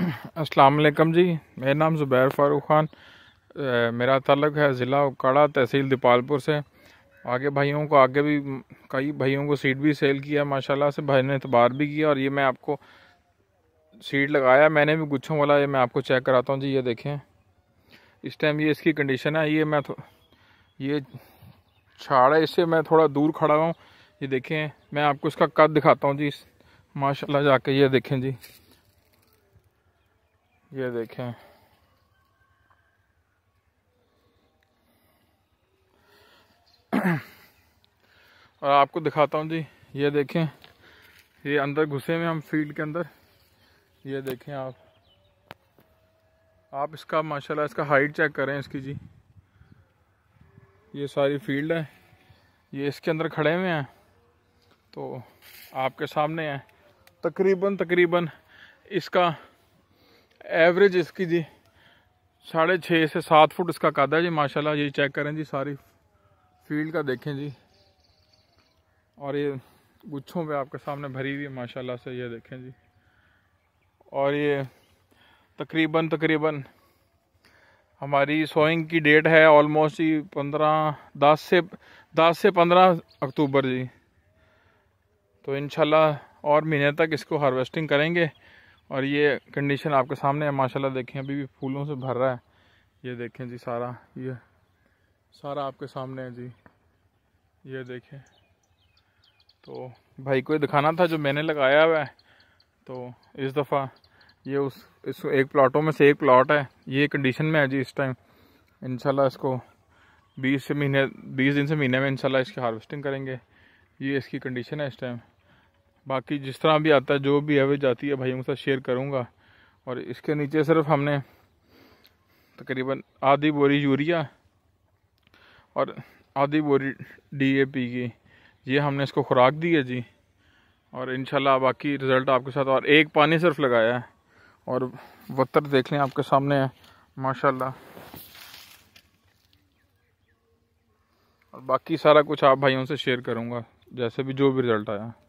असलकम जी मेरा नाम ज़ुबैर फ़ारूक ख़ान मेरा तलक है ज़िला उकाड़ा तहसील दीपालपुर से आगे भाइयों को आगे भी कई भाइयों को सीड भी सेल किया माशाल्लाह से भाई ने एतबार भी किया और ये मैं आपको सीड लगाया मैंने भी गुच्छों वाला ये मैं आपको चेक कराता हूँ जी ये देखें इस टाइम ये इसकी कंडीशन है ये मैं ये छाड़ा इससे मैं थोड़ा दूर खड़ा हुआ हूँ ये देखें मैं आपको इसका कद दिखाता हूँ जी माशाल्लाह जाके ये देखें जी ये देखें और आपको दिखाता हूँ जी ये देखें ये अंदर घुसे में हम फील्ड के अंदर ये देखें आप आप इसका माशाल्लाह इसका हाइट चेक करें इसकी जी ये सारी फील्ड है ये इसके अंदर खड़े हुए हैं तो आपके सामने है तकरीबन तकरीबन इसका एवरेज इसकी जी साढ़े छः से सात फुट इसका कादा है जी माशाल्लाह ये चेक करें जी सारी फील्ड का देखें जी और ये गुच्छों पे आपके सामने भरी हुई है माशाल्लाह से ये देखें जी और ये तकरीबन तकरीबन हमारी सोइंग की डेट है ऑलमोस्ट ही पंद्रह दस से दस से पंद्रह अक्टूबर जी तो इनशाला और महीने तक इसको हार्वेस्टिंग करेंगे और ये कंडीशन आपके सामने है माशाल्लाह देखें अभी भी फूलों से भर रहा है ये देखें जी सारा ये सारा आपके सामने है जी ये देखें तो भाई को दिखाना था जो मैंने लगाया हुआ है तो इस दफ़ा ये उस इस एक प्लाटों में से एक प्लाट है ये कंडीशन में है जी इस टाइम इनशाला इसको बीस से महीने बीस दिन से महीने में इनशाला इसकी हारवेस्टिंग करेंगे ये इसकी कंडीशन है इस टाइम बाकी जिस तरह भी आता है जो भी एवेज आती है भाइयों के साथ शेयर करूँगा और इसके नीचे सिर्फ हमने तकरीबन आधी बोरी यूरिया और आधी बोरी डीएपी की ये हमने इसको खुराक दी है जी और इन बाकी रिज़ल्ट आपके साथ और एक पानी सिर्फ लगाया है और वत्तर देख लें आपके सामने है माशाल्लाह और बाकी सारा कुछ आप भाइयों से शेयर करूँगा जैसे भी जो भी रिज़ल्ट आया